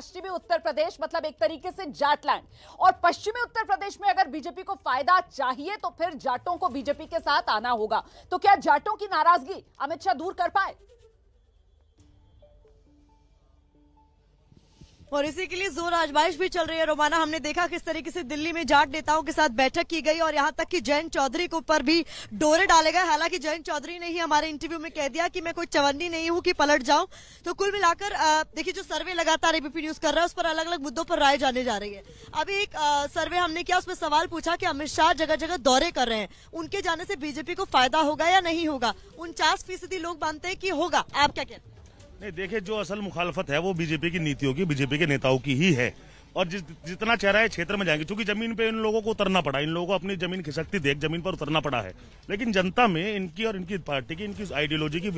पश्चिमी उत्तर प्रदेश मतलब एक तरीके से जाटलैंड और पश्चिमी उत्तर प्रदेश में अगर बीजेपी को फायदा चाहिए तो फिर जाटों को बीजेपी के साथ आना होगा तो क्या जाटों की नाराजगी अमित शाह दूर कर पाए और इसी के लिए जोर आजमाइश भी चल रही है रोमाना हमने देखा किस तरीके से दिल्ली में जाट नेताओं के साथ बैठक की गई और यहाँ तक कि जयंत चौधरी के ऊपर भी डोरे डाले गए हालांकि जयंत चौधरी ने ही हमारे इंटरव्यू में कह दिया कि मैं कोई चवन्नी नहीं हूँ कि पलट जाऊं तो कुल मिलाकर देखिए जो सर्वे लगातार एबीपी न्यूज कर रहा है उस पर अलग अलग मुद्दों पर राय जाने जा रही है अभी एक सर्वे हमने किया उसमें सवाल पूछा की अमित शाह जगह जगह दौरे कर रहे हैं उनके जाने से बीजेपी को फायदा होगा या नहीं होगा उनचास फीसदी लोग मानते हैं कि होगा आप क्या कहते हैं नहीं देखिए जो असल मुखालफत है वो बीजेपी की नीतियों की बीजेपी के नेताओं की ही है और जि, जितना चेहरा है क्षेत्र में जाएंगे क्योंकि जमीन पे इन लोगों को उतरना पड़ा इन लोगों को अपनी जमीन खिसकती देख जमीन पर उतरना पड़ा है लेकिन जनता में इनकी और इनकी पार्टी की इनकी आइडियोलॉजी की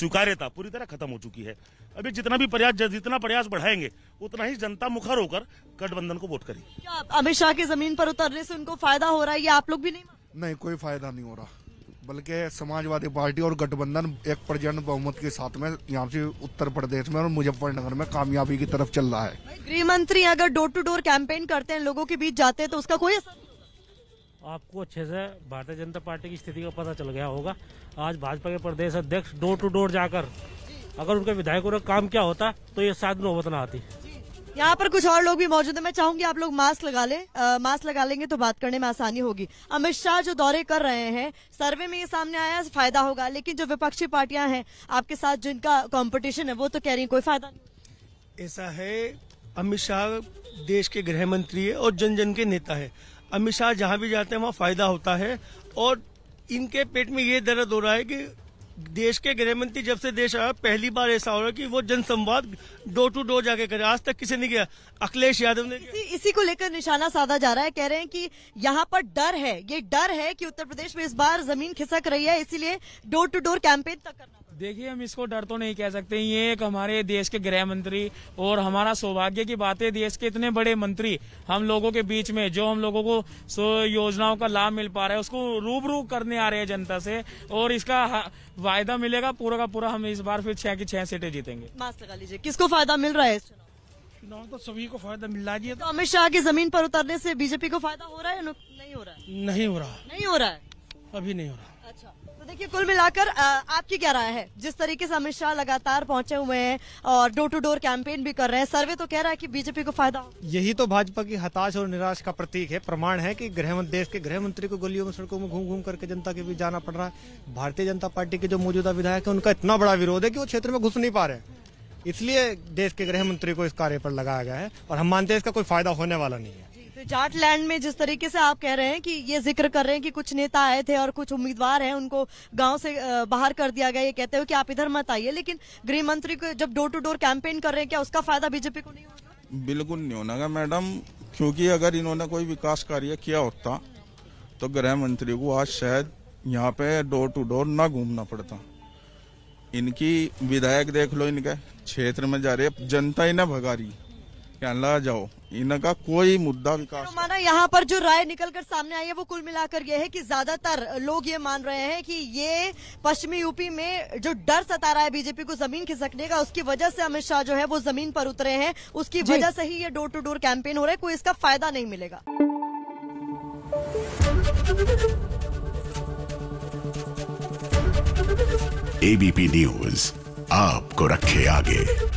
स्वीकार्यता पूरी तरह खत्म हो चुकी है अभी जितना भी प्रयास जितना प्रयास बढ़ाएंगे उतना ही जनता मुखर होकर गठबंधन को वोट करेगी अमित शाह की जमीन पर उतरने से उनको फायदा हो रहा है ये आप लोग भी नहीं नहीं कोई फायदा नहीं हो रहा बल्कि समाजवादी पार्टी और गठबंधन एक प्रचंड बहुमत के साथ में यहाँ से उत्तर प्रदेश में और मुजफ्फरनगर में कामयाबी की तरफ चल रहा है गृह मंत्री अगर डोर टू डोर कैंपेन करते हैं लोगों के बीच जाते हैं तो उसका कोई आपको अच्छे से भारतीय जनता पार्टी की स्थिति का पता चल गया होगा आज भाजपा के प्रदेश अध्यक्ष डोर टू डोर जाकर अगर उनके विधायकों ने काम क्या होता तो ये साधन नौबत ना आती यहाँ पर कुछ और लोग भी मौजूद है मैं चाहूंगी आप लोग मास्क लगा ले आ, मास्क लगा लेंगे तो बात करने में आसानी होगी अमित शाह जो दौरे कर रहे हैं सर्वे में ये सामने आया फायदा होगा लेकिन जो विपक्षी पार्टियां हैं आपके साथ जिनका कंपटीशन है वो तो कह रही कोई फायदा नहीं ऐसा है अमित शाह देश के गृह मंत्री है और जन जन के नेता है अमित शाह जहाँ भी जाते हैं वहाँ फायदा होता है और इनके पेट में ये दर्द हो रहा है की देश के गृह मंत्री जब से देश आया पहली बार ऐसा हो रहा है कि वो जनसंवाद डोर टू डोर जाके करे आज तक किसी ने किया अखिलेश यादव ने इसी, इसी को लेकर निशाना साधा जा रहा है कह रहे हैं कि यहाँ पर डर है ये डर है कि उत्तर प्रदेश में इस बार जमीन खिसक रही है इसीलिए डोर टू डोर कैंपेन तक करना देखिए हम इसको डर तो नहीं कह सकते ये एक हमारे देश के गृह मंत्री और हमारा सौभाग्य की बात है देश के इतने बड़े मंत्री हम लोगों के बीच में जो हम लोगों को योजनाओं का लाभ मिल पा रहा है उसको रूबरू करने आ रहे हैं जनता से और इसका वायदा मिलेगा पूरा का पूरा हम इस बार फिर छह की छह सीटें जीतेंगे लगा लीजिए किसको फायदा मिल रहा है चुनाव तो सभी को फायदा मिल रहा है तो अमित शाह की जमीन पर उतरने से बीजेपी को फायदा हो रहा है नहीं हो रहा नहीं हो रहा नहीं हो रहा है अभी नहीं हो रहा अच्छा तो देखिए कुल मिलाकर आपकी क्या राय है जिस तरीके से अमित शाह लगातार पहुंचे हुए हैं और डोर टू डोर कैंपेन भी कर रहे हैं सर्वे तो कह रहा है कि बीजेपी को फायदा यही तो भाजपा की हताश और निराश का प्रतीक है प्रमाण है कि गृह देश के गृह मंत्री को गलियों में सड़कों में घूम घूम करके जनता के बीच जाना पड़ रहा है भारतीय जनता पार्टी के जो मौजूदा विधायक है उनका इतना बड़ा विरोध है की वो क्षेत्र में घुस नहीं पा रहे इसलिए देश के गृह मंत्री को इस कार्य पर लगाया गया है और हम मानते हैं इसका कोई फायदा होने वाला नहीं है तो लैंड में जिस तरीके से आप कह रहे हैं कि ये जिक्र कर रहे हैं कि कुछ नेता आए थे और कुछ उम्मीदवार हैं उनको गांव से बाहर कर दिया गया ये कहते हो कि आप इधर मत आइए लेकिन गृह मंत्री को जब डोर टू डोर कैंपेन कर रहे हैं क्या उसका फायदा बीजेपी को नहीं होगा बिल्कुल नहीं होना मैडम क्योंकि अगर इन्होंने कोई विकास कार्य किया होता तो गृह मंत्री को आज शायद यहाँ पे डोर टू डोर ना घूमना पड़ता इनकी विधायक देख लो इनके क्षेत्र में जा रहे जनता ही ना भगा रही क्या ला जाओ इनका कोई मुद्दा विकास माना यहाँ पर जो राय निकल कर सामने आई है वो कुल मिलाकर ये है कि ज्यादातर लोग ये मान रहे हैं कि ये पश्चिमी यूपी में जो डर सता रहा है बीजेपी को जमीन खिसकने का उसकी वजह से अमित शाह जो है वो जमीन पर उतरे हैं उसकी वजह से ही ये डोर टू डोर कैंपेन हो रहा है कोई इसका फायदा नहीं मिलेगा एबीपी न्यूज आपको रखे आगे